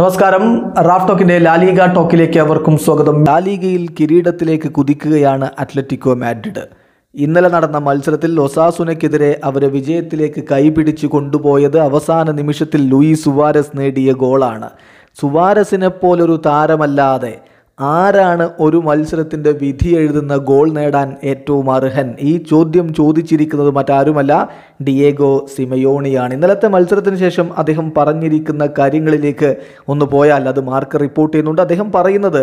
നമസ്കാരം Raf ടോക്കിന്റെ La Liga ടോക്കിലേക്ക് അവർക്കും സ്വാഗതം ലാലിഗയിൽ കിരീടത്തിലേക്ക് കുതിക്കുകയാണ് അത്ലറ്റിക്കോ മാഡ്രിഡ് ഇന്നലെ നടന്ന മത്സരത്തിൽ ഒസാസുനയ്ക്കെതിരെ അവരെ വിജയത്തിലേക്ക് കൈപിടിച്ച് കൊണ്ടുപോയത് അവസാന നിമിഷത്തിൽ ലൂയി സുവാരസ് നേടിയ ഗോളാണ് സുവാരസിനെ പോലൊരു താരമല്ലാതെ ആരാണ് ഒരു മത്സരത്തിൻ്റെ വിധി എഴുതുന്ന ഗോൾ നേടാൻ ഏറ്റവും അർഹൻ ഈ ചോദ്യം ചോദിച്ചിരിക്കുന്നത് മറ്റാരുമല്ല ഡിയേഗോ സിമയോണിയാണ് ഇന്നലത്തെ മത്സരത്തിന് ശേഷം അദ്ദേഹം പറഞ്ഞിരിക്കുന്ന കാര്യങ്ങളിലേക്ക് ഒന്ന് പോയാൽ അത് മാർക്ക് റിപ്പോർട്ട് ചെയ്യുന്നുണ്ട് അദ്ദേഹം പറയുന്നത്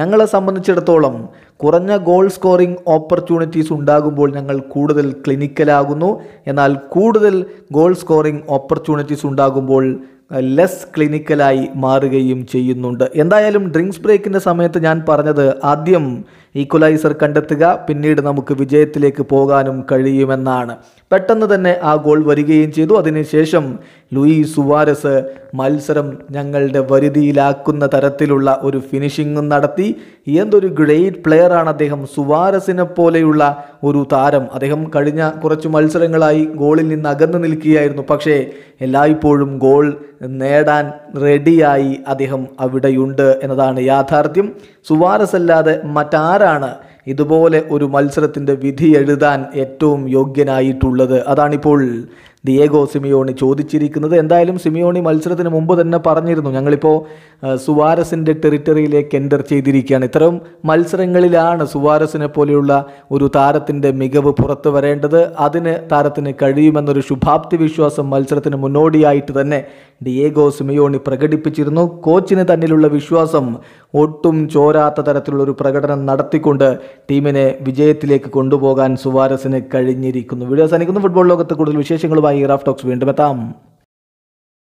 ഞങ്ങളെ സംബന്ധിച്ചിടത്തോളം കുറഞ്ഞ ഗോൾ സ്കോറിംഗ് ഓപ്പർച്യൂണിറ്റീസ് ഉണ്ടാകുമ്പോൾ ഞങ്ങൾ കൂടുതൽ ക്ലിനിക്കലാകുന്നു എന്നാൽ കൂടുതൽ ഗോൾ സ്കോറിംഗ് ഓപ്പർച്യൂണിറ്റീസ് ഉണ്ടാകുമ്പോൾ ലെസ് ക്ലിനിക്കലായി മാറുകയും ചെയ്യുന്നുണ്ട് എന്തായാലും ഡ്രിങ്ക്സ് ബ്രേക്കിൻ്റെ സമയത്ത് ഞാൻ പറഞ്ഞത് ആദ്യം ഈക്വലൈസർ കണ്ടെത്തുക പിന്നീട് നമുക്ക് വിജയത്തിലേക്ക് പോകാനും കഴിയുമെന്നാണ് പെട്ടെന്ന് തന്നെ ആ ഗോൾ വരികയും ചെയ്തു അതിനുശേഷം ലൂയി സുവാരസ് മത്സരം ഞങ്ങളുടെ വരുതിയിലാക്കുന്ന തരത്തിലുള്ള ഒരു ഫിനിഷിങ്ങും നടത്തി എന്തൊരു ഗ്രേറ്റ് പ്ലെയറാണ് അദ്ദേഹം സുവാരസിനെ പോലെയുള്ള ഒരു താരം അദ്ദേഹം കഴിഞ്ഞ കുറച്ച് മത്സരങ്ങളായി ഗോളിൽ നിന്ന് അകന്നു നിൽക്കുകയായിരുന്നു പക്ഷേ എല്ലായ്പ്പോഴും ഗോൾ നേടാൻ റെഡിയായി അദ്ദേഹം അവിടെയുണ്ട് എന്നതാണ് യാഥാർത്ഥ്യം സുവാരസ് അല്ലാതെ മറ്റാരാണ് ഇതുപോലെ ഒരു മത്സരത്തിൻ്റെ വിധി എഴുതാൻ ഏറ്റവും യോഗ്യനായിട്ടുള്ളത് അതാണിപ്പോൾ ദിയേഗോ സിമിയോണി ചോദിച്ചിരിക്കുന്നത് എന്തായാലും സിമിയോണി മത്സരത്തിന് മുമ്പ് തന്നെ പറഞ്ഞിരുന്നു ഞങ്ങളിപ്പോൾ സുവാരസിൻ്റെ ടെറിറ്ററിയിലേക്ക് എൻ്റർ ചെയ്തിരിക്കുകയാണ് ഇത്തരം മത്സരങ്ങളിലാണ് സുവാരസിനെ പോലെയുള്ള ഒരു താരത്തിൻ്റെ മികവ് പുറത്തു വരേണ്ടത് അതിന് താരത്തിന് കഴിയുമെന്നൊരു ശുഭാപ്തി വിശ്വാസം മത്സരത്തിന് മുന്നോടിയായിട്ട് തന്നെ ഡിയേഗോ സിമിയോണി പ്രകടിപ്പിച്ചിരുന്നു കോച്ചിന് തന്നിലുള്ള വിശ്വാസം ഒട്ടും ചോരാത്ത തരത്തിലുള്ള ഒരു പ്രകടനം നടത്തിക്കൊണ്ട് ടീമിനെ വിജയത്തിലേക്ക് കൊണ്ടുപോകാൻ സുവാരസിന് കഴിഞ്ഞിരിക്കുന്നു വീഡിയോ അവസാനിക്കുന്നു ഫുട്ബോൾ ലോകത്ത് കൂടുതൽ വിശേഷങ്ങളുമായി റാഫ് ടോക്സ് വീണ്ടും എത്താം